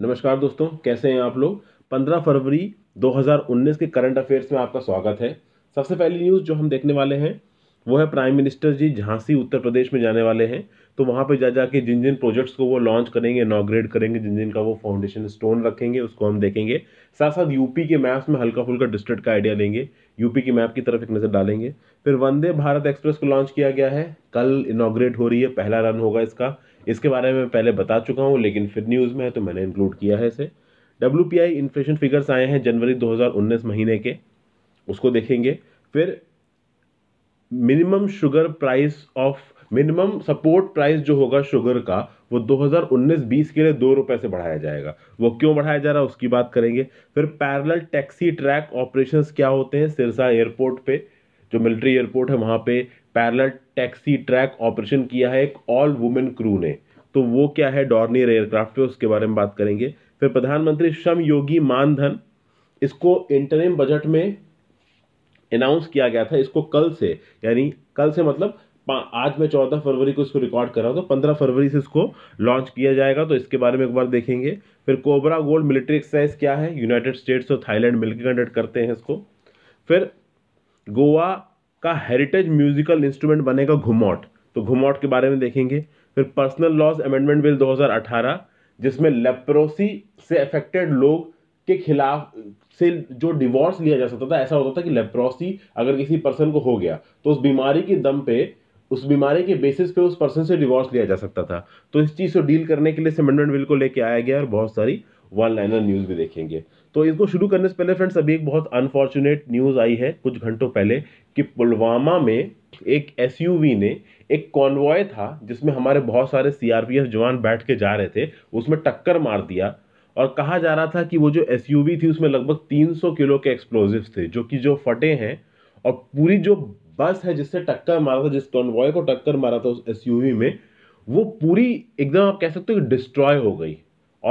नमस्कार दोस्तों कैसे हैं आप लोग 15 फरवरी 2019 के करंट अफेयर्स में आपका स्वागत है सबसे पहली न्यूज़ जो हम देखने वाले हैं वो है प्राइम मिनिस्टर जी झांसी उत्तर प्रदेश में जाने वाले हैं तो वहाँ पे जा जा के जिन जिन प्रोजेक्ट्स को वो लॉन्च करेंगे इनाग्रेट करेंगे जिन जिन का वो फाउंडेशन स्टोन रखेंगे उसको हम देखेंगे साथ साथ यूपी के मैप्स में हल्का फुल्का डिस्ट्रिक्ट का आइडिया लेंगे यूपी की मैप की तरफ एक नज़र डालेंगे फिर वंदे भारत एक्सप्रेस को लॉन्च किया गया है कल इनाग्रेट हो रही है पहला रन होगा इसका इसके बारे में पहले बता चुका हूँ लेकिन फिर न्यूज़ में है तो मैंने इंक्लूड किया है इसे डब्ल्यू इन्फ्लेशन फिगर्स आए हैं जनवरी उन्नीस महीने के उसको देखेंगे फिर minimum sugar price of minimum support price जो होगा शुगर का वो 2019-20 के लिए दो रुपए से बढ़ाया जाएगा वो क्यों बढ़ाया जा रहा है उसकी बात करेंगे फिर पैरेलल टैक्सी ट्रैक ऑपरेशंस क्या होते हैं सिरसा एयरपोर्ट पे जो मिलिट्री एयरपोर्ट है वहाँ पे पैरेलल टैक्सी ट्रैक ऑपरेशन किया है एक ऑल वुमेन क्रू ने तो वो क्या है डॉर्नियर एयरक्राफ्ट है उसके बारे में बात करेंगे फिर प्रधानमंत्री श्रम योगी मानधन इसको इंटरनेम बजट में अनाउंस किया गया था इसको कल से यानी कल से मतलब आज मैं चौदह फरवरी को इसको रिकॉर्ड कर रहा हूँ तो पंद्रह फरवरी से इसको लॉन्च किया जाएगा तो इसके बारे में एक बार देखेंगे फिर कोबरा गोल्ड मिलिट्री एक्सरसाइज क्या है यूनाइटेड स्टेट्स और थाईलैंड मिलकर कंडक्ट करते हैं इसको फिर गोवा का हेरिटेज म्यूजिकल इंस्ट्रूमेंट बनेगा घुमौट तो घुमौट के बारे में देखेंगे फिर पर्सनल लॉज अमेंडमेंट बिल 2018 जिसमें लेप्रोसी से अफेक्टेड लोग के खिलाफ से जो डिवोर्स लिया जा सकता था ऐसा होता था कि लेप्रोसी अगर किसी पर्सन को हो गया तो उस बीमारी के दम पे उस बीमारी के बेसिस पे उस पर्सन से डिवोर्स लिया जा सकता था तो इस चीज़ को डील करने के लिए इस अमेंडमेंट बिल को लेके आया गया और बहुत सारी वन लाइनर न्यूज़ भी देखेंगे तो इसको शुरू करने से पहले फ्रेंड्स अभी एक बहुत अनफॉर्चुनेट न्यूज़ आई है कुछ घंटों पहले कि पुलवामा में एक एस ने एक कॉन्वॉय था जिसमें हमारे बहुत सारे सीआरपीएफ जवान बैठ के जा रहे थे उसमें टक्कर मार दिया और कहा जा रहा था कि वो जो एस थी उसमें लगभग 300 किलो के एक्सप्लोजिव थे जो कि जो फटे हैं और पूरी जो बस है जिससे टक्कर मारा था जिस कॉन्वॉय को टक्कर मारा था उस एस में वो पूरी एकदम आप कह सकते हो डिस्ट्रॉय हो गई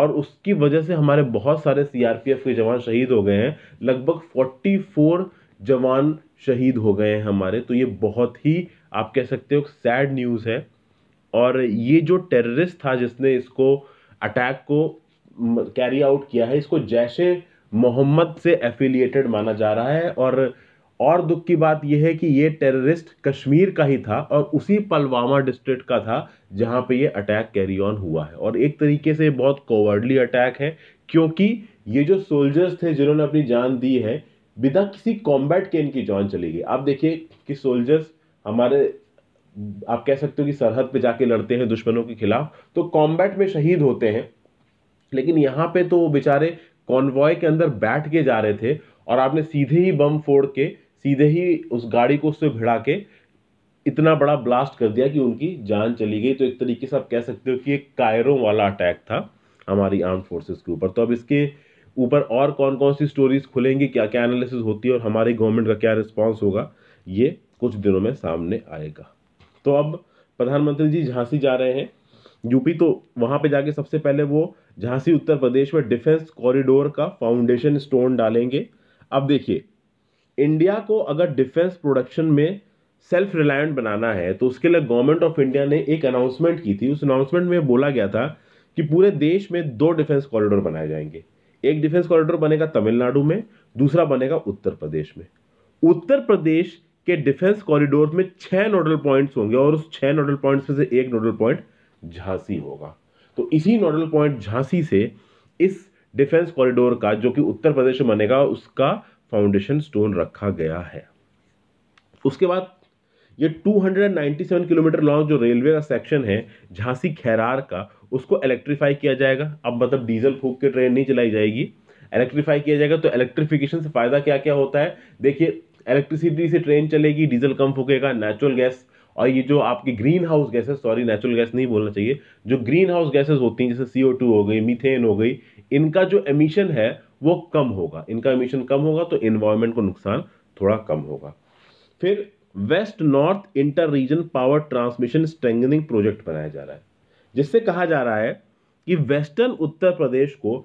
और उसकी वजह से हमारे बहुत सारे सीआरपीएफ के जवान शहीद हो गए हैं लगभग 44 जवान शहीद हो गए हैं हमारे तो ये बहुत ही आप कह सकते हो सैड न्यूज़ है और ये जो टेररिस्ट था जिसने इसको अटैक को कैरी आउट किया है इसको जैश मोहम्मद से एफिलिएटेड माना जा रहा है और और दुख की बात यह है कि ये टेररिस्ट कश्मीर का ही था और उसी पलवामा डिस्ट्रिक्ट का था जहां पे ये अटैक कैरी ऑन हुआ है और एक तरीके से बहुत कोवर्डली अटैक है क्योंकि ये जो सोल्जर्स थे जिन्होंने अपनी जान दी है बिना किसी कॉम्बैट के इनकी जान चली गई आप देखिए कि सोल्जर्स हमारे आप कह सकते हो कि सरहद पे जाके लड़ते हैं दुश्मनों के खिलाफ तो कॉम्बैट में शहीद होते हैं लेकिन यहाँ पे तो वो बेचारे कॉन्वॉय के अंदर बैठ के जा रहे थे और आपने सीधे ही बम फोड़ के सीधे ही उस गाड़ी को उससे भिड़ा के इतना बड़ा ब्लास्ट कर दिया कि उनकी जान चली गई तो एक तरीके से आप कह सकते हो कि एक कायरों वाला अटैक था हमारी आर्म फोर्सेस के ऊपर तो अब इसके ऊपर और कौन कौन सी स्टोरीज खुलेंगी क्या क्या एनालिसिस होती है और हमारी गवर्नमेंट का क्या रिस्पॉन्स होगा ये कुछ दिनों में सामने आएगा तो अब प्रधानमंत्री जी झांसी जा रहे हैं यूपी तो वहाँ पे जाके सबसे पहले वो झांसी उत्तर प्रदेश में डिफेंस कॉरिडोर का फाउंडेशन स्टोन डालेंगे अब देखिए इंडिया को अगर डिफेंस प्रोडक्शन में सेल्फ रिलायंट बनाना है तो उसके लिए गवर्नमेंट ऑफ इंडिया ने एक अनाउंसमेंट की थी उस अनाउंसमेंट में बोला गया था कि पूरे देश में दो डिफेंस कॉरिडोर बनाए जाएंगे एक डिफेंस कॉरिडोर बनेगा तमिलनाडु में दूसरा बनेगा उत्तर प्रदेश में उत्तर प्रदेश के डिफेंस कॉरिडोर में छः नोडल पॉइंट्स होंगे और उस छः नोडल पॉइंट्स में से एक नोडल पॉइंट झांसी होगा तो इसी नोडल पॉइंट झांसी से इस डिफेंस कॉरिडोर का जो कि उत्तर प्रदेश में बनेगा उसका फाउंडेशन स्टोन रखा गया है उसके बाद ये 297 किलोमीटर लॉन्ग जो रेलवे का सेक्शन है झांसी खैरार का उसको इलेक्ट्रीफाई किया जाएगा अब मतलब डीजल फूक के ट्रेन नहीं चलाई जाएगी इलेक्ट्रीफाई किया जाएगा तो इलेक्ट्रिफिकेशन से फ़ायदा क्या क्या होता है देखिए इलेक्ट्रिसिटी से ट्रेन चलेगी डीजल कम फूकेगा नेचुरल गैस और ये जो आपकी green house gases sorry natural gas नहीं बोलना चाहिए जो ग्रीन हाउस गैसेज होती हैं जैसे सी हो गई मीथेन हो गई इनका जो एमिशन है वो कम होगा इनका इमिशन कम होगा तो इन्वायरमेंट को नुकसान थोड़ा कम होगा फिर west north inter region power transmission strengthening project बनाया जा रहा है जिससे कहा जा रहा है कि वेस्टर्न उत्तर प्रदेश को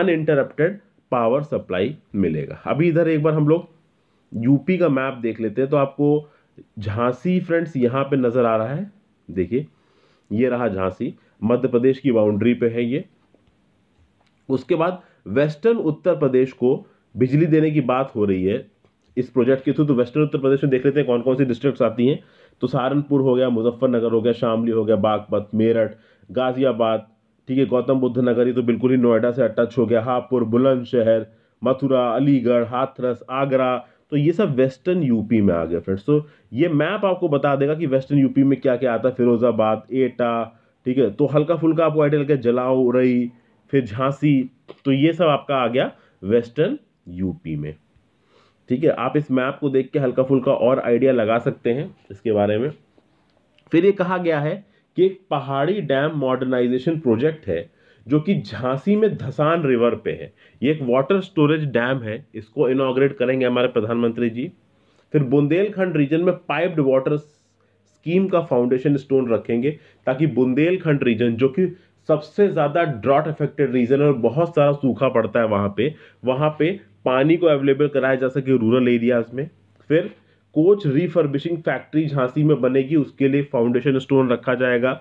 अनइंटरप्टेड पावर सप्लाई मिलेगा अभी इधर एक बार हम लोग यूपी का मैप देख लेते हैं तो आपको झांसी फ्रेंड्स यहाँ पे नज़र आ रहा है देखिए ये रहा झांसी मध्य प्रदेश की बाउंड्री पे है ये उसके बाद वेस्टर्न उत्तर प्रदेश को बिजली देने की बात हो रही है इस प्रोजेक्ट के थ्रू तो वेस्टर्न उत्तर प्रदेश में देख लेते हैं कौन कौन सी डिस्ट्रिक्ट्स आती हैं तो सहारनपुर हो गया मुजफ्फरनगर हो गया शामली हो गया बागपत मेरठ गाजियाबाद ठीक है गौतम बुद्ध नगर ये तो बिल्कुल ही नोएडा से अटच हो गया हापुड़ बुलंदशहर मथुरा अलीगढ़ हाथरस आगरा तो ये सब वेस्टर्न यूपी में आ गया फ्रेंड्स तो ये मैप आपको बता देगा कि वेस्टर्न यूपी में क्या क्या आता है फिरोजाबाद एटा ठीक है तो हल्का फुल्का आपको आइडिया लगे जलाऊ रई फिर झांसी तो ये सब आपका आ गया वेस्टर्न यूपी में ठीक है आप इस मैप को देख के हल्का फुल्का और आइडिया लगा सकते हैं इसके बारे में फिर ये कहा गया है कि एक पहाड़ी डैम मॉडर्नाइजेशन प्रोजेक्ट है जो कि झांसी में धसान रिवर पे है ये एक वाटर स्टोरेज डैम है इसको इनाग्रेट करेंगे हमारे प्रधानमंत्री जी फिर बुंदेलखंड रीजन में पाइप्ड वाटर स्कीम का फाउंडेशन स्टोन रखेंगे ताकि बुंदेलखंड रीजन जो कि सबसे ज़्यादा ड्रॉट अफेक्टेड रीजन है और बहुत सारा सूखा पड़ता है वहाँ पे वहाँ पे पानी को अवेलेबल कराया जा सके रूरल एरियाज़ में फिर कोच रिफर्बिशिंग फैक्ट्री झांसी में बनेगी उसके लिए फाउंडेशन स्टोन रखा जाएगा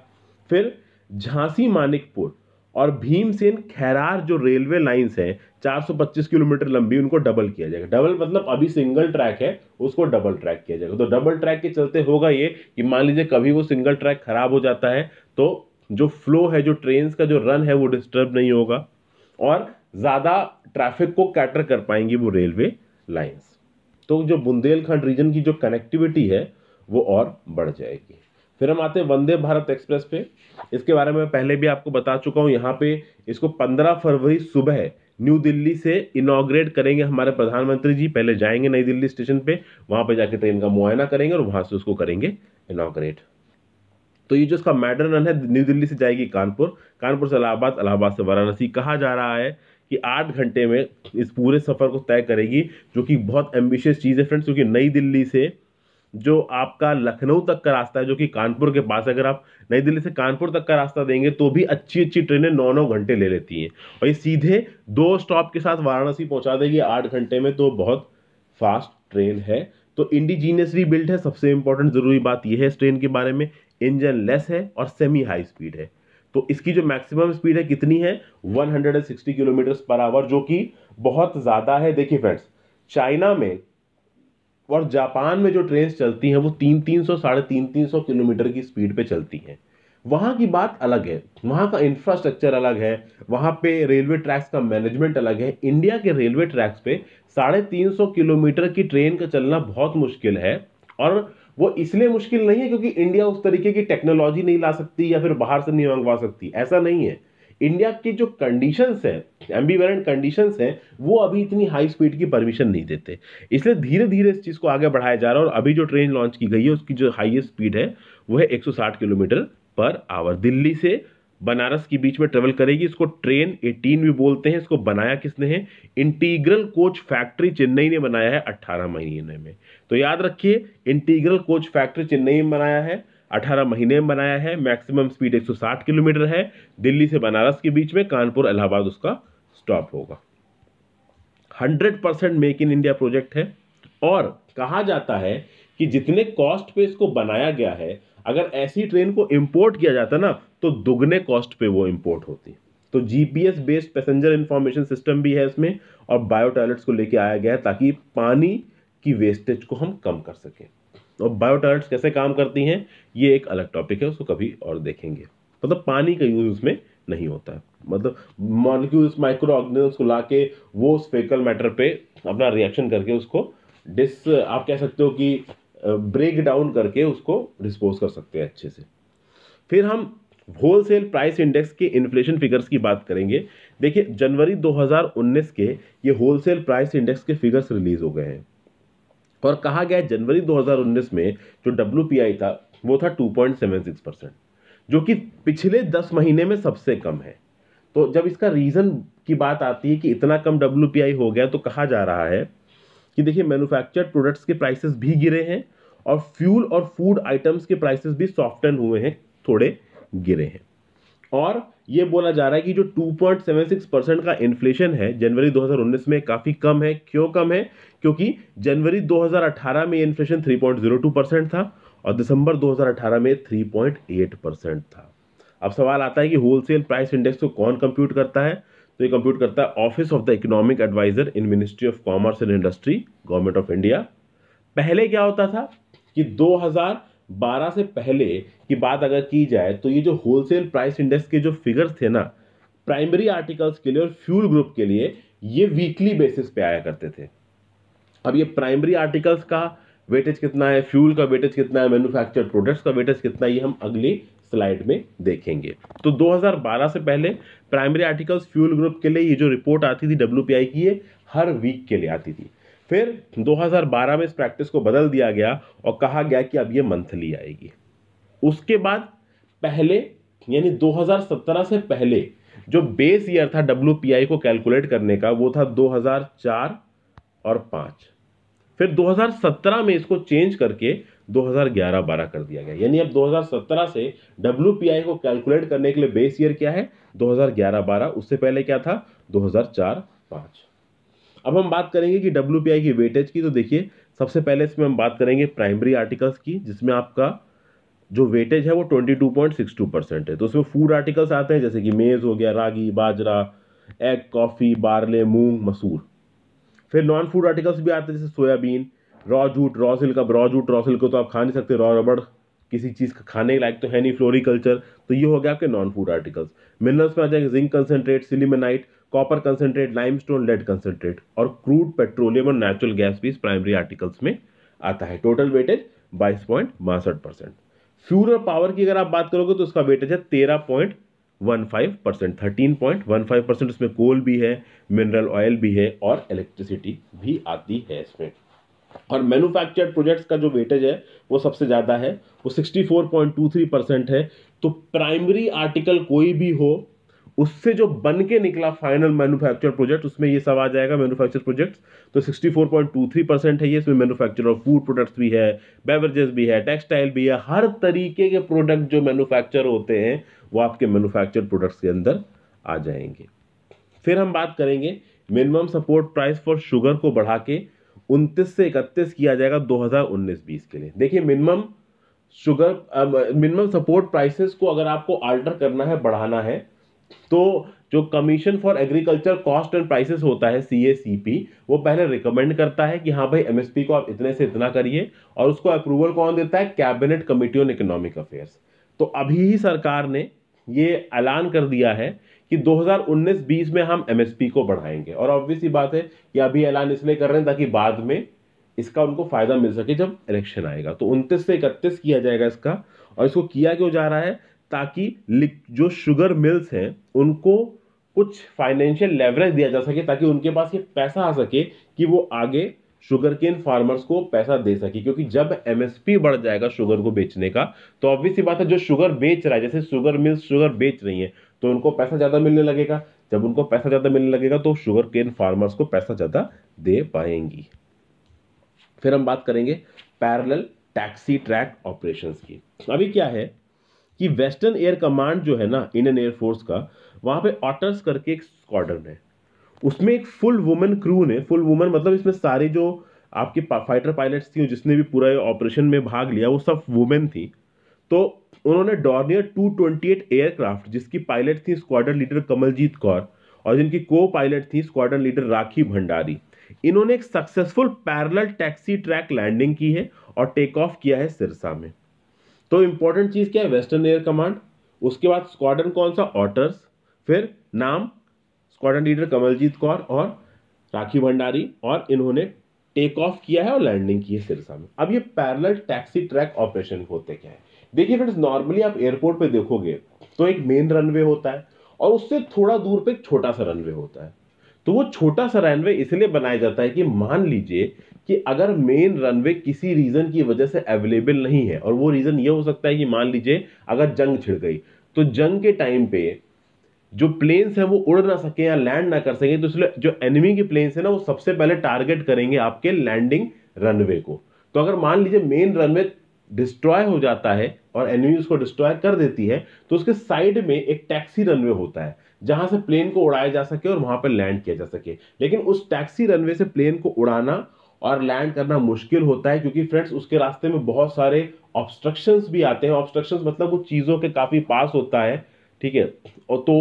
फिर झांसी मानिकपुर और भीमसेन खैरार जो रेलवे लाइंस हैं 425 किलोमीटर लंबी उनको डबल किया जाएगा डबल मतलब अभी सिंगल ट्रैक है उसको डबल ट्रैक किया जाएगा तो डबल ट्रैक के चलते होगा ये कि मान लीजिए कभी वो सिंगल ट्रैक खराब हो जाता है तो जो फ्लो है जो ट्रेन का जो रन है वो डिस्टर्ब नहीं होगा और ज़्यादा ट्रैफिक को कैटर कर पाएंगी वो रेलवे लाइन्स तो जो बुंदेलखंड रीजन की जो कनेक्टिविटी है वो और बढ़ जाएगी फिर हम आते हैं वंदे भारत एक्सप्रेस पे इसके बारे में पहले भी आपको बता चुका हूँ यहाँ पे इसको 15 फरवरी सुबह न्यू दिल्ली से इनाग्रेट करेंगे हमारे प्रधानमंत्री जी पहले जाएंगे नई दिल्ली स्टेशन पे वहाँ पे जाके ट्रेन का मुआयना करेंगे और वहाँ से उसको करेंगे इनाग्रेट तो ये जो इसका मैडर रन है न्यू दिल्ली से जाएगी कानपुर कानपुर से इलाहाबाद इलाहाबाद से वाराणसी कहा जा रहा है कि आठ घंटे में इस पूरे सफ़र को तय करेगी जो कि बहुत एम्बिशियस चीज़ है फ्रेंड्स क्योंकि नई दिल्ली से जो आपका लखनऊ तक का रास्ता है जो कि कानपुर के पास अगर आप नई दिल्ली से कानपुर तक का रास्ता देंगे तो भी अच्छी अच्छी ट्रेनें नौ नौ घंटे ले लेती हैं और ये सीधे दो स्टॉप के साथ वाराणसी पहुंचा देगी आठ घंटे में तो बहुत फास्ट ट्रेन है तो इंडिजीनियसली बिल्ट है सबसे इंपॉर्टेंट ज़रूरी बात यह है इस ट्रेन के बारे में इंजन लेस है और सेमी हाई स्पीड है तो इसकी जो मैक्सिमम स्पीड है कितनी है 160 किलोमीटर पर आवर जो कि बहुत ज़्यादा है देखिए फ्रेंड्स चाइना में और जापान में जो ट्रेन चलती हैं वो तीन तीन सौ साढ़े तीन तीन सौ किलोमीटर की स्पीड पे चलती हैं वहाँ की बात अलग है वहाँ का इंफ्रास्ट्रक्चर अलग है वहाँ पे रेलवे ट्रैक्स का मैनेजमेंट अलग है इंडिया के रेलवे ट्रैक्स पे साढ़े तीन सौ किलोमीटर की ट्रेन का चलना बहुत मुश्किल है और वो इसलिए मुश्किल नहीं है क्योंकि इंडिया उस तरीके की टेक्नोलॉजी नहीं ला सकती या फिर बाहर से नहीं मंगवा सकती ऐसा नहीं है इंडिया की जो कंडीशंस है एम्बीवेरेंट कंडीशंस हैं वो अभी इतनी हाई स्पीड की परमिशन नहीं देते इसलिए धीरे धीरे इस चीज़ को आगे बढ़ाया जा रहा है और अभी जो ट्रेन लॉन्च की गई है उसकी जो हाईएस्ट स्पीड है वो है 160 किलोमीटर पर आवर दिल्ली से बनारस के बीच में ट्रेवल करेगी इसको ट्रेन 18 भी बोलते हैं इसको बनाया किसने है इंटीग्रल कोच फैक्ट्री चेन्नई ने बनाया है 18 महीने में तो याद रखिए इंटीग्रल कोच फैक्ट्री चेन्नई में बनाया है 18 महीने में बनाया है मैक्सिमम स्पीड 160 किलोमीटर है दिल्ली से बनारस के बीच में कानपुर इलाहाबाद उसका स्टॉप होगा hundred percent make in India project है और कहा जाता है कि जितने कॉस्ट पे इसको बनाया गया है अगर ऐसी ट्रेन को इम्पोर्ट किया जाता ना तो दुगने कॉस्ट पे वो इम्पोर्ट होती तो GPS based passenger information system भी है इसमें और बायो टॉयलेट्स को लेके आया गया है ताकि पानी की वेस्टेज को हम कम कर सकें और बायो टॉयलेट्स कैसे काम करती हैं ये एक अलग टॉपिक है उसको कभी और देखेंगे मतलब पानी का यूज़ उसमें नहीं होता है मतलब मॉलिक्यूल्स माइक्रो ऑर्गेनिजम्स को ला के वो उस फेकल मैटर पर अपना रिएक्शन करके उसको डिस आप कह सकते हो कि ब्रेक डाउन करके उसको डिस्पोज कर सकते हैं अच्छे से फिर हम होल सेल प्राइस इंडेक्स के इन्फ्लेशन फिगर्स की बात करेंगे देखिए जनवरी 2019 के ये होल सेल प्राइस इंडेक्स के फिगर्स रिलीज़ हो गए हैं और कहा गया जनवरी 2019 में जो डब्ल्यू था वो था 2.76 परसेंट जो कि पिछले दस महीने में सबसे कम है तो जब इसका रीज़न की बात आती है कि इतना कम डब्ल्यू हो गया तो कहा जा रहा है कि देखिए मैन्युफैक्चर्ड प्रोडक्ट्स के प्राइसेस भी गिरे हैं और फ्यूल और फूड आइटम्स के प्राइसेस भी सॉफ्टन हुए हैं थोड़े गिरे हैं और ये बोला जा रहा है कि जो 2.76 परसेंट का इन्फ्लेशन है जनवरी 2019 में काफ़ी कम है क्यों कम है क्योंकि जनवरी 2018 में इन्फ्लेशन 3.02 परसेंट था और दिसंबर 2018 में 3.8 परसेंट था अब सवाल आता है कि होलसेल प्राइस इंडेक्स को कौन कंप्यूट करता है तो ये कंप्यूट करता है office of the economic adviser in ministry of commerce and industry government of India पहले क्या होता था कि 2012 से पहले की बात अगर की जाए तो ये जो होलसेल प्राइस इंडेक्स के जो फिगर्स थे ना प्राइमरी आर्टिकल्स के लिए और फ्यूल ग्रुप के लिए ये वीकली बेसिस पे आया करते थे अब ये प्राइमरी आर्टिकल्स का वेटेज कितना है फ्यूल का वेटेज कितना है मैन्युफैक्चर प्रोडक्ट्स का वेटेज कितना है ये हम अगले स्लाइड में देखेंगे तो 2012 से पहले प्राइमरी आर्टिकल्स फ्यूल ग्रुप के लिए ये जो रिपोर्ट आती थी डब्ल्यू की ये हर वीक के लिए आती थी फिर 2012 में इस प्रैक्टिस को बदल दिया गया और कहा गया कि अब ये मंथली आएगी उसके बाद पहले यानी 2017 से पहले जो बेस ईयर था डब्ल्यू को कैलकुलेट करने का वो था 2004 और 5 फिर 2017 में इसको चेंज करके 2011-12 कर दिया गया यानी अब 2017 से डब्ल्यू को कैलकुलेट करने के लिए बेस ईयर क्या है 2011-12 उससे पहले क्या था 2004-5 अब हम बात करेंगे कि डब्ल्यू की वेटेज की तो देखिए सबसे पहले इसमें हम बात करेंगे प्राइमरी आर्टिकल्स की जिसमें आपका जो वेटेज है वो 22.62 परसेंट है तो उसमें फूड आर्टिकल्स आते हैं जैसे कि मेज़ हो गया ragi bajra egg coffee barley moong masoor फिर नॉन फूड आर्टिकल्स भी आते हैं जैसे soybean raw jute raw silk अब रॉ जूट रॉ सिल्क को तो आप खा नहीं सकते रॉ रबड़ किसी चीज़ का खाने के लायक तो है नहीं फ्लोरिकल्चर तो ये हो गया आपके नॉन फूड आर्टिकल्स मिनरल्स में आ जाएगा zinc concentrate sillimanite copper concentrate limestone lead concentrate और क्रूड पेट्रोलियम और नेचुरल गैस भी इस प्राइमरी आर्टिकल्स में आता है टोटल वेटेज बाईस पॉइंट बासठ परसेंट फ्यूल और पावर की अगर आप बात करोगे तो उसका वेटेज है तेरह point one five percent thirteen point one five percent उसमें कोल भी है मिनरल ऑयल भी है और इलेक्ट्रिसिटी भी आती है इसमें और मैन्युफैक्चर्ड प्रोजेक्ट्स का जो वेटेज है वो सबसे ज़्यादा है वो 64.23 परसेंट है तो प्राइमरी आर्टिकल कोई भी हो उससे जो बन के निकला फाइनल मैन्युफैक्चर प्रोजेक्ट उसमें ये सब आ जाएगा मैन्युफैक्चर प्रोजेक्ट्स तो 64.23 परसेंट है ये इसमें मैन्युफैक्चर ऑफ फूड प्रोडक्ट्स भी है बेवरेजेस भी है टेक्सटाइल भी है हर तरीके के प्रोडक्ट जो मैनुफैक्चर होते हैं वो आपके मैनुफैक्चर प्रोडक्ट्स के अंदर आ जाएंगे फिर हम बात करेंगे minimum support price for sugar को बढ़ा के उनतीस से इकतीस किया जाएगा 2019-20 के लिए देखिए minimum sugar minimum support prices को अगर आपको आल्टर करना है बढ़ाना है तो जो commission for agriculture cost and prices होता है सी ए सी पी वो पहले रिकमेंड करता है कि हाँ भाई पी को आप इतने से इतना करिए और उसको अप्रूवल कौन देता है cabinet committee on economic affairs तो अभी ही सरकार ने ये ऐलान कर दिया है कि 2019-20 में हम एमएसपी को बढ़ाएंगे और ऑब्वियस ही बात है कि अभी ऐलान इसलिए कर रहे हैं ताकि बाद में इसका उनको फ़ायदा मिल सके जब इलेक्शन आएगा तो उनतीस से इकतीस किया जाएगा इसका और इसको किया क्यों जा रहा है ताकि जो शुगर मिल्स हैं उनको कुछ फाइनेंशियल लेवरेज दिया जा सके ताकि उनके पास ये पैसा आ सके कि वो आगे शुगर केन फार्मर्स को पैसा दे सके क्योंकि जब एमएसपी बढ़ जाएगा शुगर को बेचने का तो ऑब्वियस बात है जो शुगर बेच रहा है जैसे शुगर मिल्स शुगर बेच रही है तो उनको पैसा ज़्यादा मिलने लगेगा जब उनको पैसा ज़्यादा मिलने लगेगा तो शुगर केन फार्मर्स को पैसा ज़्यादा दे पाएंगी फिर हम बात करेंगे पैरेलल टैक्सी ट्रैक ऑपरेशंस की अभी क्या है कि वेस्टर्न एयर कमांड जो है ना इंडियन एयरफोर्स का वहाँ पे ऑटर्स करके एक स्क्वाडन है उसमें एक फुल वुमेन क्रू ने फुल वुमेन मतलब इसमें सारी जो आपके फाइटर पायलट्स थी जिसने भी पूरा ऑपरेशन में भाग लिया वो सब वुमेन थी तो उन्होंने डॉर्नियर 228 एयरक्राफ्ट जिसकी पायलट थी स्क्वाड्रन लीडर कमलजीत कौर और जिनकी को पायलट थी स्क्वाड्रन लीडर राखी भंडारी इन्होंने एक successful parallel taxi track landing की है और टेक ऑफ किया है सिरसा में तो इम्पोर्टेंट चीज़ क्या है वेस्टर्न एयर कमांड उसके बाद स्क्वाड्रन कौन सा ऑटर्स फिर नाम स्क्वाड्रन लीडर कमलजीत कौर और राखी भंडारी और इन्होंने टेक ऑफ किया है और लैंडिंग की है सिरसा में अब ये पैरेलल टैक्सी ट्रैक ऑपरेशन होते क्या है देखिए फ्रेंड्स नॉर्मली आप एयरपोर्ट पे देखोगे तो एक मेन रनवे होता है और उससे थोड़ा दूर पे एक छोटा सा रनवे होता है तो वो छोटा सा रनवे इसलिए बनाया जाता है कि मान लीजिए कि अगर मेन रनवे किसी रीज़न की वजह से अवेलेबल नहीं है और वो रीज़न ये हो सकता है कि मान लीजिए अगर जंग छिड़ गई तो जंग के टाइम पे जो प्लेन्स हैं वो उड़ ना सके या लैंड ना कर सके तो इसलिए जो एनिमी के प्लेन्स हैं ना वो सबसे पहले टारगेट करेंगे आपके लैंडिंग रनवे को तो अगर मान लीजिए मेन रनवे डिस्ट्रॉय हो जाता है और एनिमी उसको डिस्ट्रॉय कर देती है तो उसके साइड में एक टैक्सी रनवे होता है जहां से प्लेन को उड़ाया जा सके और वहां पर लैंड किया जा सके लेकिन उस टैक्सी रनवे से प्लेन को उड़ाना और लैंड करना मुश्किल होता है क्योंकि फ्रेंड्स उसके रास्ते में बहुत सारे ऑब्स्ट्रक्शंस भी आते हैं ऑब्स्ट्रक्शंस मतलब कुछ चीज़ों के काफ़ी पास होता है ठीक है और तो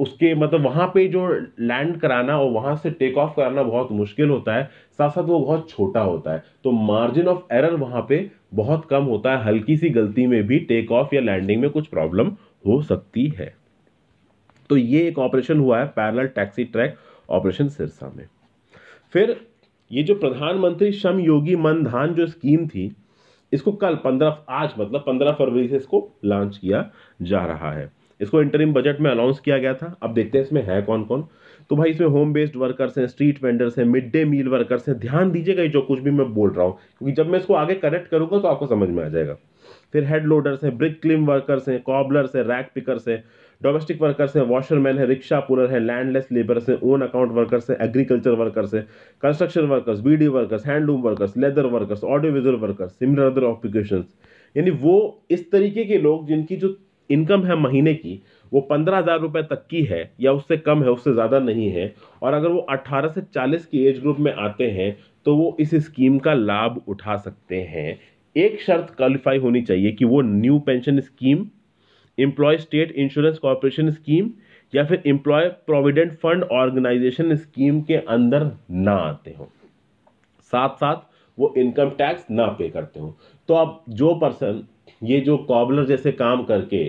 उसके मतलब वहाँ पे जो लैंड कराना और वहाँ से टेक ऑफ कराना बहुत मुश्किल होता है साथ साथ वो बहुत छोटा होता है तो मार्जिन ऑफ एरर वहाँ पे बहुत कम होता है हल्की सी गलती में भी टेक ऑफ या लैंडिंग में कुछ प्रॉब्लम हो सकती है तो ये एक ऑपरेशन हुआ है parallel taxi track operation Sirsa में फिर ये जो प्रधानमंत्री श्रम योगी मनधान जो स्कीम थी इसको कल पंद्रह आज मतलब पंद्रह फरवरी से इसको लॉन्च किया जा रहा है इसको इंटरिम बजट में अनाउंस किया गया था अब देखते हैं इसमें है कौन कौन तो भाई इसमें होम बेस्ड वर्कर्स हैं स्ट्रीट वेंडर्स हैं मिड डे मील वर्कर्स हैं ध्यान दीजिएगा जो कुछ भी मैं बोल रहा हूँ क्योंकि जब मैं इसको आगे कनेक्ट करूँगा तो आपको समझ में आ जाएगा फिर हेड लोडर्स हैं ब्रिक क्लिम वर्कर्स हैं कॉबलर्स हैं रैक पिकर्स हैं डोमेस्टिक वर्कर्स हैं वॉशरमैन है रिक्शा पुलर है लैंडलेस लेबर्स हैं ओन अकाउंट वर्कर्स हैं एग्रीकल्चर वर्कर्स हैं construction workers beedi workers handloom workers leather workers audio visual workers similar other occupation यानी वो इस तरीके के लोग जिनकी जो इनकम है महीने की वो पंद्रह हज़ार रुपये तक की है या उससे कम है उससे ज़्यादा नहीं है और अगर वो अट्ठारह से चालीस की एज ग्रुप में आते हैं तो वो इस स्कीम का लाभ उठा सकते हैं एक शर्त क्वालिफाई होनी चाहिए कि वो new pension scheme employ state insurance corporation scheme या फिर employ provident fund organisation scheme के अंदर ना आते हों साथ साथ वो इनकम टैक्स ना पे करते हों तो अब जो पर्सन ये जो कॉबलर जैसे काम करके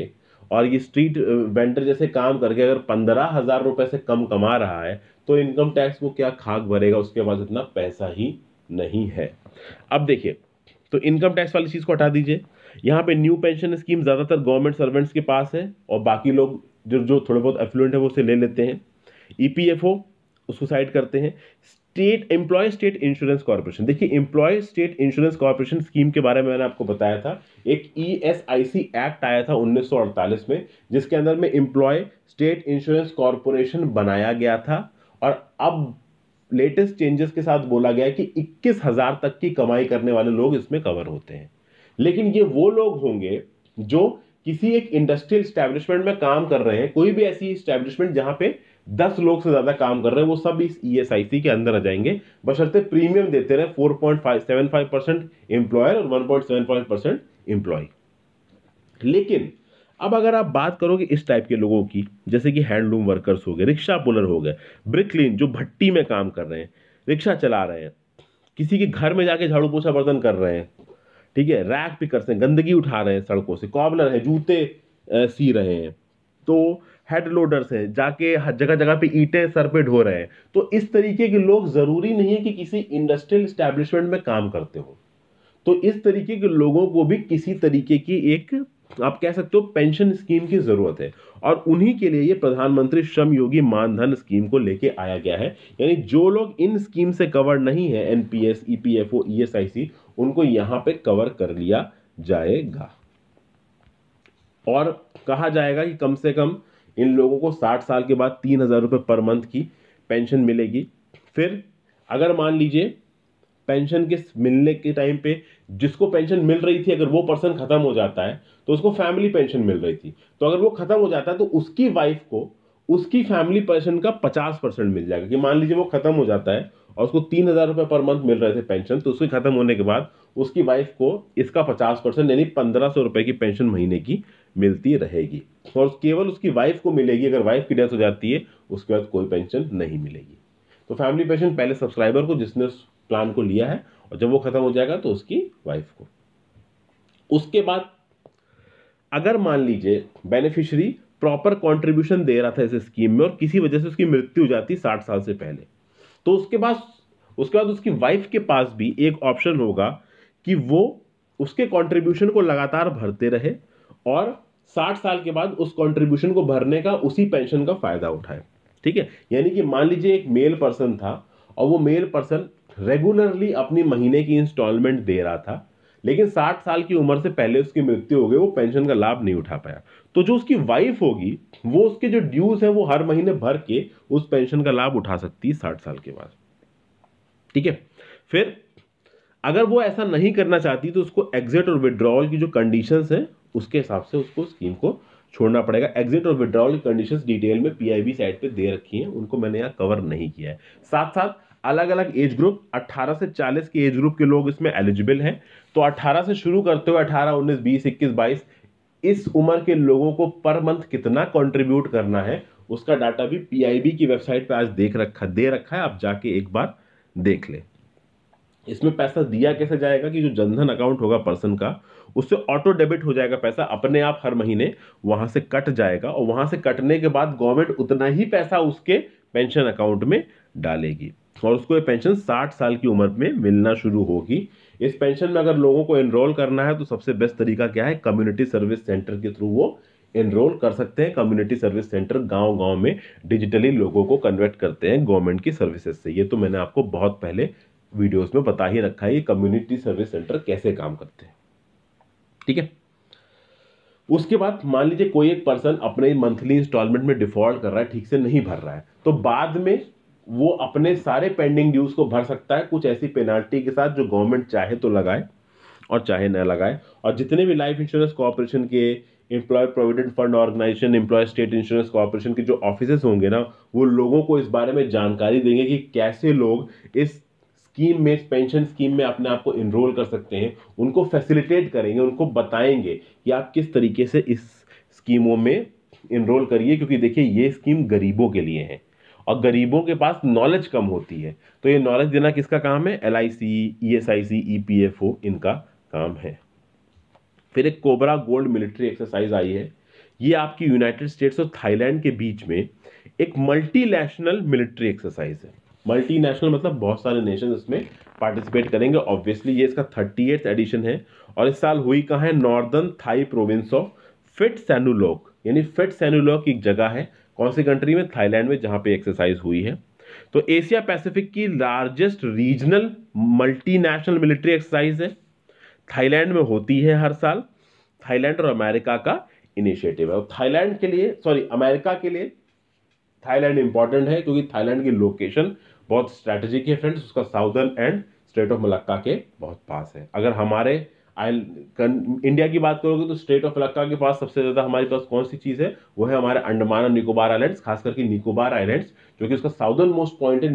और ये स्ट्रीट वेंडर जैसे काम करके अगर पंद्रह हज़ार रुपए से कम कमा रहा है तो इनकम टैक्स को क्या खाक भरेगा उसके पास इतना पैसा ही नहीं है अब देखिए तो इनकम टैक्स वाली चीज़ को हटा दीजिए यहाँ पे न्यू पेंशन स्कीम ज़्यादातर गवर्नमेंट सर्वेंट्स के पास है और बाकी लोग जो जो थोड़े बहुत एफ्लुएंट है वो उसे ले लेते हैं ई e उसको साइड करते हैं state employ state insurance corporation देखिए employ state insurance corporation scheme के बारे में मैंने आपको बताया था एक ई एस आई सी एक्ट आया था 1948 में जिसके अंदर में एम्प्लॉय स्टेट इंश्योरेंस कॉर्पोरेशन बनाया गया था और अब लेटेस्ट चेंजेस के साथ बोला गया कि इक्कीस हज़ार तक की कमाई करने वाले लोग इसमें कवर होते हैं लेकिन ये वो लोग होंगे जो किसी एक इंडस्ट्रियल स्टैब्लिशमेंट में काम कर रहे हैं कोई भी ऐसी स्टैब्लिशमेंट जहाँ पे दस लोग से ज़्यादा काम कर रहे हैं वो सब इस ई e के अंदर आ जाएंगे बशर्ते प्रीमियम देते रहे four point five seven five percent employer और one point seven five percent employ लेकिन अब अगर आप बात करोगे इस टाइप के लोगों की जैसे कि हैंडलूम वर्कर्स हो गए रिक्शा पुलर हो गए ब्रिकलिन जो भट्टी में काम कर रहे हैं रिक्शा चला रहे हैं किसी के घर में जाके झाड़ू पोछा बर्तन कर रहे हैं ठीक है रैक पिकर्स हैं गंदगी उठा रहे हैं सड़कों से कॉबलर हैं जूते सी रहे हैं तो हेड लोडर्स है जाके जगह जगह पे ईटे सर पे ढो रहे हैं तो इस तरीके के लोग ज़रूरी नहीं है कि किसी इंडस्ट्रियल स्टैब्लिशमेंट में काम करते हो तो इस तरीके के लोगों को भी किसी तरीके की एक आप कह सकते हो पेंशन स्कीम की ज़रूरत है और उन्हीं के लिए ये प्रधानमंत्री श्रम योगी मानधन स्कीम को लेके आया गया है यानी जो लोग इन स्कीम से कवर नहीं है N P S E P F O S I C उनको यहाँ पे कवर कर लिया जाएगा और कहा जाएगा कि कम से कम इन लोगों को साठ साल के बाद तीन हज़ार रुपये पर मंथ की पेंशन मिलेगी फिर अगर मान लीजिए पेंशन के मिलने के टाइम पे जिसको पेंशन मिल रही थी अगर वो पर्सन ख़त्म हो जाता है तो उसको फैमिली पेंशन मिल रही थी तो अगर वो ख़त्म हो जाता है तो उसकी वाइफ को उसकी फैमिली पेंशन का पचास परसेंट मिल जाएगा कि मान लीजिए वो खत्म हो जाता है और उसको तीन हज़ार रुपये पर मंथ मिल रहे थे पेंशन तो उसके खत्म होने के बाद उसकी वाइफ को इसका पचास परसेंट यानी पंद्रह सौ रुपये की पेंशन महीने की मिलती रहेगी और केवल उसकी वाइफ को मिलेगी अगर वाइफ की डेथ हो जाती है उसके बाद कोई पेंशन नहीं मिलेगी तो फैमिली पेंशन पहले सब्सक्राइबर को जिसने उस प्लान को लिया है और जब वो खत्म हो जाएगा तो उसकी वाइफ को उसके बाद अगर मान लीजिए बेनिफिशरी प्रॉपर कॉन्ट्रीब्यूशन दे रहा था इस स्कीम में और किसी वजह से उसकी मृत्यु हो जाती साठ साल से पहले तो उसके बाद उसके बाद उसकी वाइफ के पास भी एक ऑप्शन होगा कि वो उसके कंट्रीब्यूशन को लगातार भरते रहे और साठ साल के बाद उस कंट्रीब्यूशन को भरने का उसी पेंशन का फ़ायदा उठाए ठीक है यानी कि मान लीजिए एक मेल पर्सन था और वो मेल पर्सन रेगुलरली अपनी महीने की इंस्टॉलमेंट दे रहा था लेकिन साठ साल की उम्र से पहले उसकी मृत्यु हो गई वो पेंशन का लाभ नहीं उठा पाया तो जो उसकी वाइफ होगी वो उसके जो ड्यूज हैं वो हर महीने भर के उस पेंशन का लाभ उठा सकती है साठ साल के बाद ठीक है फिर अगर वो ऐसा नहीं करना चाहती तो उसको एग्जिट और विड्रॉवल की जो कंडीशन है उसके हिसाब से उसको स्कीम को छोड़ना पड़ेगा एग्जिट और विड्रॉवल की कंडीशन डिटेल में पी साइट पर दे रखी है उनको मैंने यहाँ कवर नहीं किया है साथ साथ अलग अलग एज ग्रुप 18 से 40 के एज ग्रुप के लोग इसमें एलिजिबल हैं तो 18 से शुरू करते हुए 18, 19, 20, 21, 22 इस उम्र के लोगों को पर मंथ कितना कंट्रीब्यूट करना है उसका डाटा भी पीआईबी की वेबसाइट पर आज देख रखा दे रखा है आप जाके एक बार देख ले इसमें पैसा दिया कैसे जाएगा कि जो जनधन अकाउंट होगा पर्सन का उससे ऑटो डेबिट हो जाएगा पैसा अपने आप हर महीने वहां से कट जाएगा और वहां से कटने के बाद गवर्नमेंट उतना ही पैसा उसके पेंशन अकाउंट में डालेगी और उसको ये पेंशन 60 साल की उम्र में मिलना शुरू होगी इस पेंशन में अगर लोगों को एनरोल करना है तो सबसे बेस्ट तरीका क्या है कम्युनिटी सर्विस सेंटर के थ्रू वो एनरोल कर सकते हैं कम्युनिटी सर्विस सेंटर गांव गांव में डिजिटली लोगों को कन्वर्ट करते हैं गवर्नमेंट की सर्विसेज से ये तो मैंने आपको बहुत पहले वीडियोस में बता ही रखा है ये कम्युनिटी सर्विस सेंटर कैसे काम करते हैं ठीक है उसके बाद मान लीजिए कोई एक पर्सन अपने मंथली इंस्टॉलमेंट में डिफॉल्ट कर रहा है ठीक से नहीं भर रहा है तो बाद में वो अपने सारे पेंडिंग ड्यूज को भर सकता है कुछ ऐसी पेनाल्टी के साथ जो गवर्नमेंट चाहे तो लगाए और चाहे न लगाए और जितने भी लाइफ इंश्योरेंस कॉरपोरेशन के employ provident fund organisation employ state insurance corporation के जो ऑफिस होंगे ना वो लोगों को इस बारे में जानकारी देंगे कि कैसे लोग इस स्कीम में इस पेंशन स्कीम में अपने आप को इनरोल कर सकते हैं उनको फैसिलिटेट करेंगे उनको बताएंगे कि आप किस तरीके से इस स्कीमों में इनरोल करिए क्योंकि देखिए ये स्कीम गरीबों के लिए है और गरीबों के पास नॉलेज कम होती है तो ये नॉलेज देना किसका काम है L I C E S I C E P F O इनका काम है फिर एक कोबरा गोल्ड मिलिट्री एक्सरसाइज आई है ये आपकी यूनाइटेड स्टेट्स और थाईलैंड के बीच में एक मल्टीनेशनल मिलिट्री एक्सरसाइज है मल्टीनेशनल मतलब बहुत सारे नेशन इसमें पार्टिसिपेट करेंगे ऑब्वियसली ये इसका थर्टी एट एडिशन है और इस साल हुई कहाँ है northern Thai province of Phitsanulok यानी फिट सैनुलॉक एक जगह है कौन सी कंट्री में थाईलैंड में जहां पे एक्सरसाइज हुई है तो एशिया पैसिफिक की largest regional multinational military exercise है थाईलैंड में होती है हर साल थाईलैंड और अमेरिका का इनिशिएटिव है और थाईलैंड के लिए सॉरी अमेरिका के लिए थाईलैंड इंपॉर्टेंट है क्योंकि थाईलैंड की लोकेशन बहुत स्ट्रैटेजिक है फ्रेंड्स उसका southern end strait of Malacca के बहुत पास है अगर हमारे आई इंडिया की बात करोगे तो स्टेट ऑफ लक्का के पास सबसे ज़्यादा हमारे पास कौन सी चीज़ है वो है हमारे अंडमान और निकोबार आइलैंड्स खास करके निकोबार आइलैंड्स जो कि उसका साउदर्न मोस्ट पॉइंट है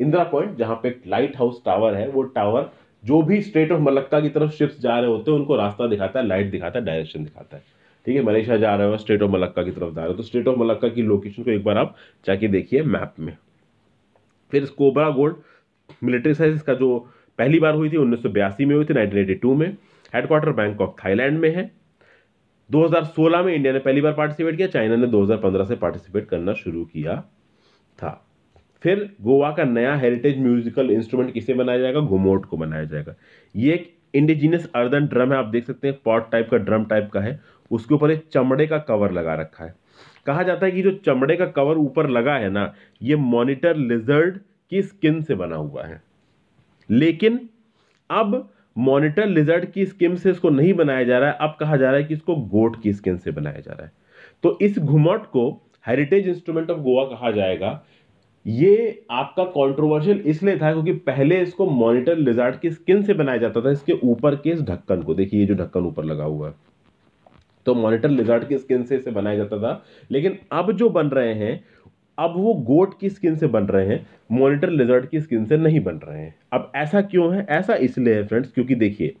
इंदिरा पॉइंट जहाँ पे एक लाइट हाउस टावर है वो टावर जो भी स्टेट ऑफ मलक्का की तरफ शिप्स जा रहे होते हैं उनको रास्ता दिखाता है लाइट दिखाता है डायरेक्शन दिखाता है ठीक है मलेशिया जा रहे हो स्टेट ऑफ मलक्का की तरफ जा रहे हो तो स्टेट ऑफ मलक्का की लोकेशन को एक बार आप जाके देखिए मैप में फिर कोबरा गोल्ड मिलिट्री साइज का जो पहली बार हुई थी उन्नीस में हुई थी नाइनटीन में हेडक्वार्टर बैंकॉक थाईलैंड में है 2016 में इंडिया ने पहली बार पार्टिसिपेट किया चाइना ने 2015 से पार्टिसिपेट करना शुरू किया था फिर गोवा का नया हेरिटेज म्यूजिकल इंस्ट्रूमेंट किसे बनाया जाएगा घुमोट को बनाया जाएगा ये एक इंडिजीनियस अर्दन ड्रम है आप देख सकते हैं पॉट टाइप का ड्रम टाइप का है उसके ऊपर एक चमड़े का कवर लगा रखा है कहा जाता है कि जो चमड़े का कवर ऊपर लगा है ना ये मॉनिटर लिजर्ड की स्किन से बना हुआ है लेकिन अब मॉनिटर लिजर्ड की स्किन से इसको नहीं बनाया जा रहा है अब कहा जा रहा है कि इसको गोट की स्किन से बनाया जा रहा है तो इस घुमट को हेरिटेज इंस्ट्रूमेंट ऑफ गोवा कहा जाएगा ये आपका कंट्रोवर्शियल इसलिए था क्योंकि पहले इसको मॉनिटर लिजार्ड की स्किन से बनाया जाता था इसके ऊपर के इस ढक्कन को देखिए ये जो ढक्कन ऊपर लगा हुआ है तो मॉनिटर लिजार्ड की स्किन से इसे बनाया जाता था लेकिन अब जो बन रहे हैं अब वो गोट की स्किन से बन रहे हैं मॉनिटर लेजर्ड की स्किन से नहीं बन रहे हैं अब ऐसा क्यों है ऐसा इसलिए है फ्रेंड्स क्योंकि देखिए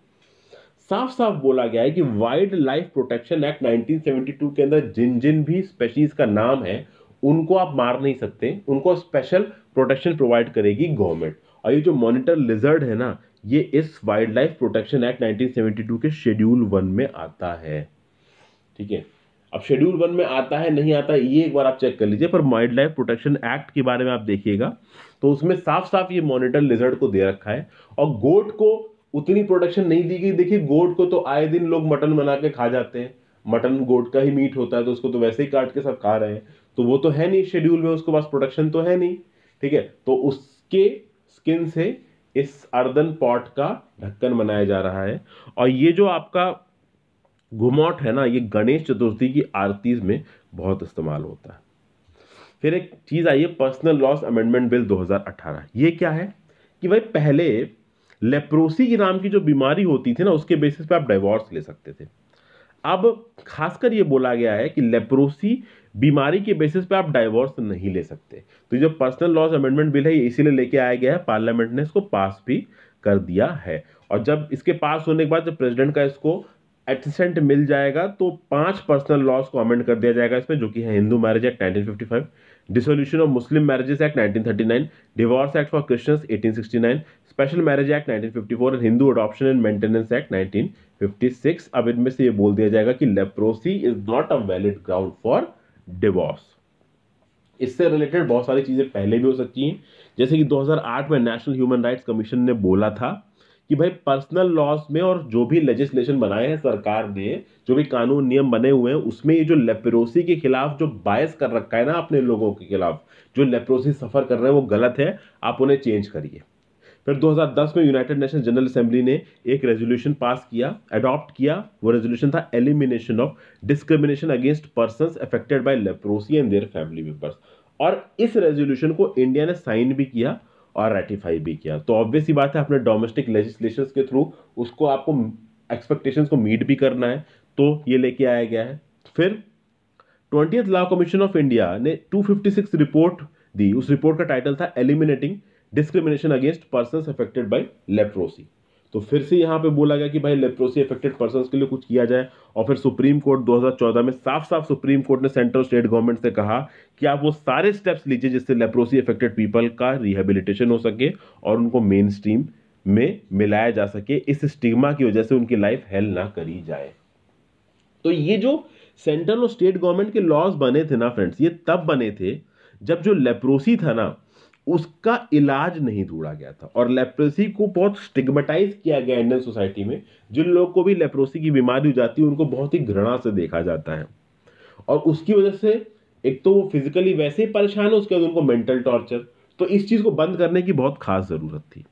साफ साफ बोला गया है कि वाइल्ड लाइफ प्रोटेक्शन एक्ट 1972 के अंदर जिन जिन भी स्पेशीज का नाम है उनको आप मार नहीं सकते उनको स्पेशल प्रोटेक्शन प्रोवाइड करेगी गवर्नमेंट और ये जो मॉनिटर लिजर्ड है ना ये इस वाइल्ड लाइफ प्रोटेक्शन एक्ट 1972 के शेड्यूल वन में आता है ठीक है अब शेड्यूल वन में आता है नहीं आता है ये एक बार आप चेक कर लीजिए पर वाइल्ड लाइफ प्रोटेक्शन एक्ट के बारे में आप देखिएगा तो उसमें साफ साफ ये मॉनिटर लिजर्ड को दे रखा है और गोट को उतनी प्रोटेक्शन नहीं दी गई देखिए गोट को तो आए दिन लोग मटन बना के खा जाते हैं मटन गोट का ही मीट होता है तो उसको तो वैसे ही काट के सब खा रहे हैं तो वो तो है नहीं शेड्यूल में उसके पास प्रोटेक्शन तो है नहीं ठीक है तो उसके स्किन से इस अर्दन पॉट का ढक्कन बनाया जा रहा है और ये जो आपका घुमौट है ना ये गणेश चतुर्थी की आरतीज में बहुत इस्तेमाल होता है फिर एक चीज़ आई है पर्सनल लॉस अमेंडमेंट बिल 2018 ये क्या है कि भाई पहले लेप्रोसी के नाम की जो बीमारी होती थी ना उसके बेसिस पे आप डाइवोर्स ले सकते थे अब खासकर ये बोला गया है कि लेप्रोसी बीमारी के बेसिस पे आप डाइवोर्स नहीं ले सकते तो जो पर्सनल लॉस अमेंडमेंट बिल है ये इसीलिए लेके आया गया है पार्लियामेंट ने इसको पास भी कर दिया है और जब इसके पास होने के बाद जब प्रेसिडेंट का इसको एटसेंट मिल जाएगा तो पांच पर्सनल लॉस को अमेंड कर दिया जाएगा इसमें जो कि है Hindu marriage act 1955 dissolution of Muslim marriages act 1939 divorce act for Christians 1869 special marriage act 1954 and Hindu adoption and maintenance act 1956 अब इनमें से ये बोल दिया जाएगा कि leprosy is not a valid ground for divorce इससे रिलेटेड बहुत सारी चीज़ें पहले भी हो सकती हैं जैसे कि 2008 में नेशनल ह्यूमन राइट्स कमीशन ने बोला था कि भाई पर्सनल लॉस में और जो भी लेजिस्लेशन बनाए हैं सरकार ने जो भी कानून नियम बने हुए हैं उसमें ये जो लेप्रोसी के खिलाफ जो बायस कर रखा है ना अपने लोगों के खिलाफ जो लेप्रोसी सफ़र कर रहे हैं वो गलत है आप उन्हें चेंज करिए फिर 2010 में यूनाइटेड नेशन जनरल असेंबली ने एक रेजोल्यूशन पास किया अडॉप्ट किया वो रेजोल्यूशन था elimination of discrimination against person affected by leprosy and their family members और इस रेजोल्यूशन को इंडिया ने साइन भी किया और रेटिफाई भी किया तो ऑब्वियस ही बात है अपने डोमेस्टिक लेजिस्लेशन के थ्रू उसको आपको एक्सपेक्टेशंस को मीट भी करना है तो ये लेके आया गया है फिर twenty law commission of India ने 256 रिपोर्ट दी उस रिपोर्ट का टाइटल था eliminating discrimination against person affected by leprosy तो फिर से यहाँ पे बोला गया कि भाई लेप्रोसी अफेक्टेड पर्सन के लिए कुछ किया जाए और फिर सुप्रीम कोर्ट 2014 में साफ साफ सुप्रीम कोर्ट ने सेंट्रल स्टेट गवर्नमेंट से कहा कि आप वो सारे स्टेप्स लीजिए जिससे लेप्रोसी अफेक्टेड पीपल का रिहेबिलिटेशन हो सके और उनको मेन स्ट्रीम में मिलाया जा सके इस स्टिग्मा की वजह से उनकी लाइफ हेल ना करी जाए तो ये जो सेंट्रल और स्टेट गवर्नमेंट के लॉज बने थे ना फ्रेंड्स ये तब बने थे जब जो लेप्रोसी था ना उसका इलाज नहीं ढूंढा गया था और लेप्रोसी को बहुत स्टिग्मेटाइज किया गया इंडियन सोसाइटी में जिन लोग को भी लेप्रोसी की बीमारी हो जाती है उनको बहुत ही घृणा से देखा जाता है और उसकी वजह से एक तो वो फिजिकली वैसे ही परेशान है उसके बाद उनको मेंटल टॉर्चर तो इस चीज़ को बंद करने की बहुत खास ज़रूरत थी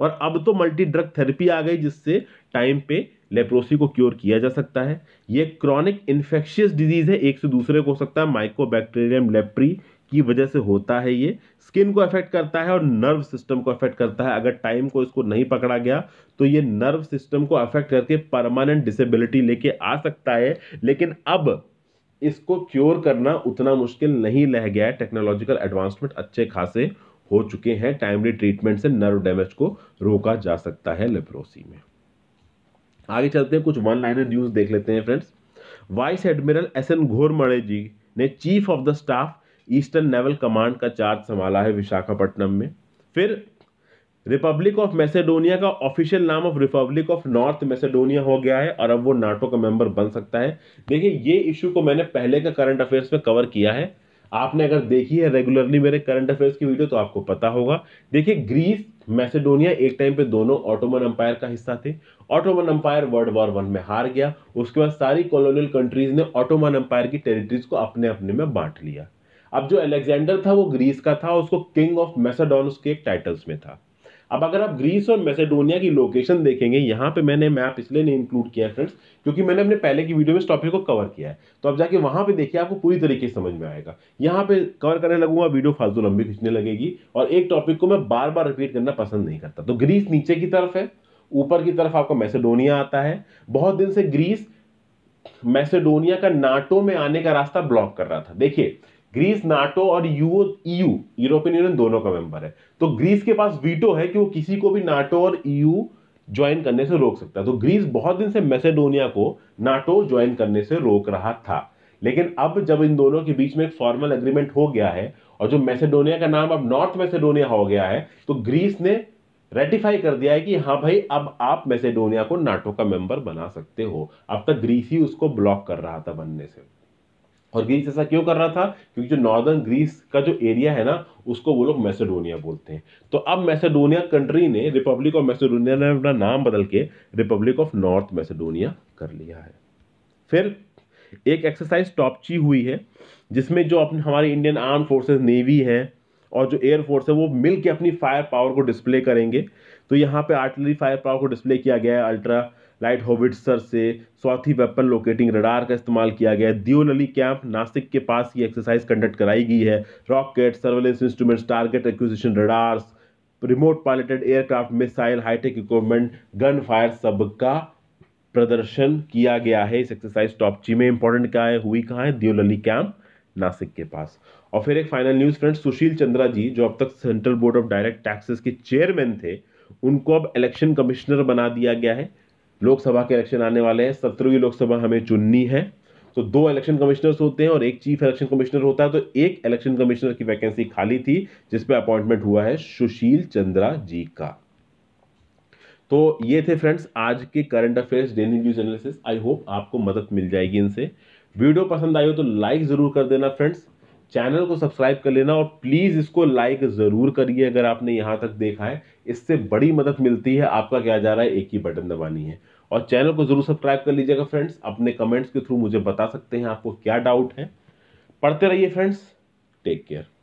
और अब तो मल्टी ड्रग थेरेपी आ गई जिससे टाइम पे लेप्रोसी को क्योर किया जा सकता है ये क्रॉनिक इन्फेक्शियस डिजीज़ है एक से दूसरे को हो सकता है बैक्टेरियम लेप्री की वजह से होता है ये स्किन को अफेक्ट करता है और नर्व सिस्टम को अफेक्ट करता है अगर टाइम को इसको नहीं पकड़ा गया तो ये नर्व सिस्टम को अफेक्ट करके परमानेंट डिसेबिलिटी लेके आ सकता है लेकिन अब इसको क्योर करना उतना मुश्किल नहीं रह गया है टेक्नोलॉजिकल एडवांसमेंट अच्छे खासे हो चुके हैं टाइमली ट्रीटमेंट से नर्व डैमेज को रोका जा सकता है लेप्रोसी में आगे चलते हैं कुछ वन लाइनर न्यूज़ देख लेते हैं friends vice admiral S N घोरमणे जी ने chief of the staff eastern naval command का चार्ज संभाला है विशाखापट्टनम में फिर रिपब्लिक ऑफ मैसेडोनिया का ऑफिशियल नाम of republic of north Macedonia हो गया है और अब वो नाटो का मेंबर बन सकता है देखिए ये इशू को मैंने पहले का करंट अफेयर्स में कवर किया है आपने अगर देखी है रेगुलरली मेरे करंट अफेयर्स की वीडियो तो आपको पता होगा देखिए ग्रीस मैसेडोनिया एक टाइम पे दोनों ऑटोमन अंपायर का हिस्सा थे Ottoman empire world war one में हार गया उसके बाद सारी कॉलोनियल कंट्रीज ने ऑटोमन अंपायर की टेरिटरीज को अपने अपने में बांट लिया अब जो अलेक्जेंडर था वो ग्रीस का था उसको किंग ऑफ मैसेडोन के टाइटल्स में था अब अगर आप ग्रीस और मैसेडोनिया की लोकेशन देखेंगे यहाँ पे मैंने मैप इसलिए नहीं इंक्लूड किया है फ्रेंड्स क्योंकि मैंने अपने पहले की वीडियो में इस टॉपिक को कवर किया है तो अब जाके वहाँ पे देखिए आपको पूरी तरीके से समझ में आएगा यहाँ पे कवर करने लगूंगा वीडियो फालतू लंबी खींचने लगेगी और एक टॉपिक को मैं बार बार रिपीट करना पसंद नहीं करता तो ग्रीस नीचे की तरफ है ऊपर की तरफ आपका मैसेडोनिया आता है बहुत दिन से ग्रीस मैसेडोनिया का नाटो में आने का रास्ता ब्लॉक कर रहा था देखिए ग्रीस नाटो और यूओ ईयू यूरोपियन यूनियन दोनों का मेंबर है तो ग्रीस के पास वीटो है कि वो किसी को भी नाटो और ईयू ज्वाइन करने से रोक सकता है तो ग्रीस बहुत दिन से मैसेडोनिया को नाटो ज्वाइन करने से रोक रहा था लेकिन अब जब इन दोनों के बीच में एक फॉर्मल एग्रीमेंट हो गया है और जो मैसेडोनिया का नाम अब नॉर्थ मैसेडोनिया हो गया है तो ग्रीस ने रेटिफाई कर दिया है कि हाँ भाई अब आप मैसेडोनिया को नाटो का मेंबर बना सकते हो अब तक ग्रीस ही उसको ब्लॉक कर रहा था बनने से और ग्रीस ऐसा क्यों कर रहा था क्योंकि जो नॉर्दर्न ग्रीस का जो एरिया है ना उसको वो लोग मैसेडोनिया बोलते हैं तो अब मैसेडोनिया कंट्री ने रिपब्लिक ऑफ मैसेडोनिया ने अपना नाम बदल के रिपब्लिक ऑफ नॉर्थ मैसेडोनिया कर लिया है फिर एक एक्सरसाइज टॉपची हुई है जिसमें जो अपने हमारे इंडियन आर्म फोर्सेज नेवी हैं और जो एयर फोर्स है वो मिल अपनी फायर पावर को डिस्प्ले करेंगे तो यहाँ पर आर्टिलरी फायर पावर को डिस्प्ले किया गया है अल्ट्रा लाइट होविटसर से स्वाथी वेपन लोकेटिंग रडार का इस्तेमाल किया गया है दियोलली कैंप नासिक के पास ये एक्सरसाइज कंडक्ट कराई गई है rocket surveillance instruments target acquisition radars remote piloted aircraft missile high tech equipment gun fire सबका प्रदर्शन किया गया है इस एक्सरसाइज टॉपची में इंपॉर्टेंट क्या है हुई कहाँ है दियोलली कैंप नासिक के पास और फिर एक final news friend Sushil Chandra ji जो अब तक central board of direct taxes के चेयरमैन थे उनको अब इलेक्शन कमिश्नर बना दिया गया है लोकसभा के इलेक्शन आने वाले हैं सत्रहवीं लोकसभा हमें चुननी है तो दो इलेक्शन कमिश्नर्स होते हैं और एक चीफ इलेक्शन कमिश्नर होता है तो एक इलेक्शन कमिश्नर की वैकेंसी खाली थी जिसपे अपॉइंटमेंट हुआ है सुशील चंद्रा जी का तो ये थे फ्रेंड्स आज के current affairs daily news analysis I hope आपको मदद मिल जाएगी इनसे वीडियो पसंद आई हो तो लाइक ज़रूर कर देना फ्रेंड्स चैनल को सब्सक्राइब कर लेना और प्लीज़ इसको लाइक ज़रूर करिए अगर आपने यहां तक देखा है इससे बड़ी मदद मिलती है आपका क्या जा रहा है एक ही बटन दबानी है और चैनल को ज़रूर सब्सक्राइब कर लीजिएगा फ्रेंड्स अपने कमेंट्स के थ्रू मुझे बता सकते हैं आपको क्या डाउट है पढ़ते रहिए फ्रेंड्स टेक केयर